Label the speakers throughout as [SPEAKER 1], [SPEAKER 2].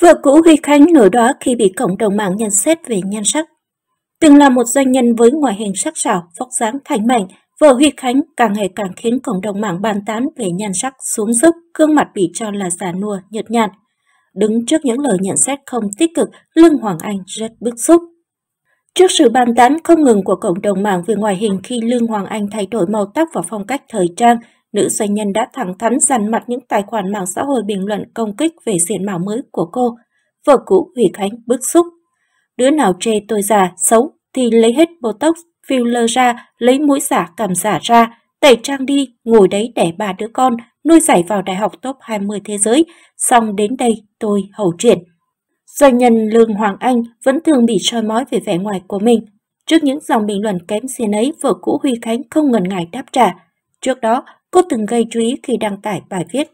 [SPEAKER 1] Vợ cũ Huy Khánh nổi đóa khi bị cộng đồng mạng nhận xét về nhan sắc. Từng là một doanh nhân với ngoại hình sắc sảo, vóc dáng thành mảnh, vợ Huy Khánh càng ngày càng khiến cộng đồng mạng bàn tán về nhan sắc xuống dốc, gương mặt bị cho là già nua, nhợt nhạt. Đứng trước những lời nhận xét không tích cực, Lương Hoàng Anh rất bức xúc. Trước sự bàn tán không ngừng của cộng đồng mạng về ngoại hình khi Lương Hoàng Anh thay đổi màu tóc và phong cách thời trang, Nữ doanh nhân đã thẳng thắn dằn mặt những tài khoản mạng xã hội bình luận công kích về diện mạo mới của cô. Vợ cũ Huy Khánh bức xúc. Đứa nào chê tôi già, xấu thì lấy hết Botox, filler ra, lấy mũi giả cảm giả ra, tẩy trang đi, ngồi đấy đẻ ba đứa con, nuôi dạy vào đại học top 20 thế giới, xong đến đây tôi hậu triển. Doanh nhân Lương Hoàng Anh vẫn thường bị soi mói về vẻ ngoài của mình. Trước những dòng bình luận kém xiên ấy, vợ cũ Huy Khánh không ngần ngại đáp trả. Trước đó, cô từng gây chú ý khi đăng tải bài viết.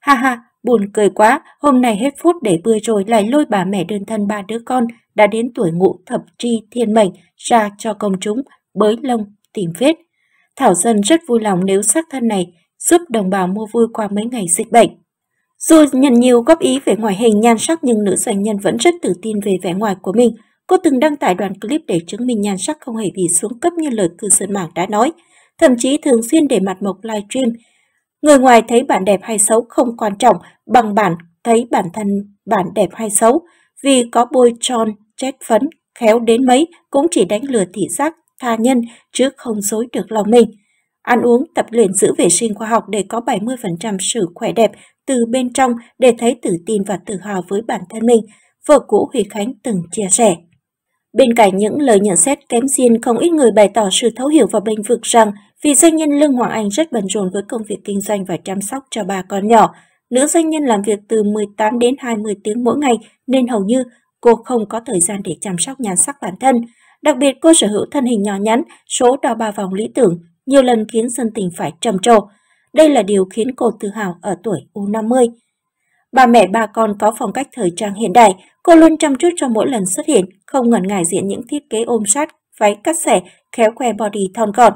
[SPEAKER 1] Ha ha, buồn cười quá, hôm nay hết phút để bươi rồi lại lôi bà mẹ đơn thân ba đứa con đã đến tuổi ngũ thập tri thiên mệnh ra cho công chúng, bới lông, tìm vết. Thảo Dân rất vui lòng nếu xác thân này giúp đồng bào mua vui qua mấy ngày dịch bệnh. Dù nhận nhiều góp ý về ngoại hình nhan sắc nhưng nữ doanh nhân vẫn rất tự tin về vẻ ngoài của mình. Cô từng đăng tải đoạn clip để chứng minh nhan sắc không hề bị xuống cấp như lời cư dân mạng đã nói thậm chí thường xuyên để mặt mộc livestream. Người ngoài thấy bạn đẹp hay xấu không quan trọng bằng bạn thấy bản thân bạn đẹp hay xấu, vì có bôi tròn, chét phấn, khéo đến mấy cũng chỉ đánh lừa thị giác, tha nhân chứ không dối được lòng mình. Ăn uống, tập luyện giữ vệ sinh khoa học để có 70% sự khỏe đẹp từ bên trong để thấy tự tin và tự hào với bản thân mình, vợ cũ Huy Khánh từng chia sẻ. Bên cạnh những lời nhận xét kém duyên, không ít người bày tỏ sự thấu hiểu vào lĩnh vực rằng vì doanh nhân Lương Hoàng Anh rất bận rộn với công việc kinh doanh và chăm sóc cho ba con nhỏ. Nữ doanh nhân làm việc từ 18 đến 20 tiếng mỗi ngày nên hầu như cô không có thời gian để chăm sóc nhan sắc bản thân. Đặc biệt cô sở hữu thân hình nhỏ nhắn, số đo ba vòng lý tưởng, nhiều lần khiến dân tình phải trầm trồ. Đây là điều khiến cô tự hào ở tuổi U50. Bà mẹ bà con có phong cách thời trang hiện đại, cô luôn chăm chút cho mỗi lần xuất hiện, không ngần ngại diện những thiết kế ôm sát, váy cắt xẻ, khéo khoe body thon gọn.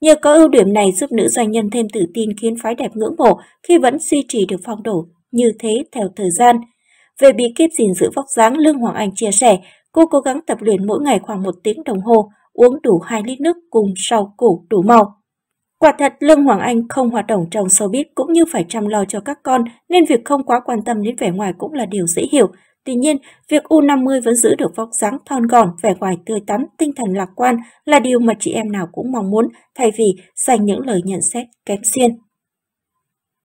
[SPEAKER 1] Nhờ có ưu điểm này giúp nữ doanh nhân thêm tự tin khiến phái đẹp ngưỡng mộ khi vẫn duy trì được phong độ như thế theo thời gian. Về bí kíp gìn giữ vóc dáng, Lương Hoàng Anh chia sẻ, cô cố gắng tập luyện mỗi ngày khoảng một tiếng đồng hồ, uống đủ 2 lít nước cùng rau củ đủ màu. Quả thật, Lương Hoàng Anh không hoạt động trong showbiz cũng như phải chăm lo cho các con, nên việc không quá quan tâm đến vẻ ngoài cũng là điều dễ hiểu. Tuy nhiên, việc U50 vẫn giữ được vóc dáng thon gọn, vẻ ngoài tươi tắn, tinh thần lạc quan là điều mà chị em nào cũng mong muốn, thay vì dành những lời nhận xét kém xiên.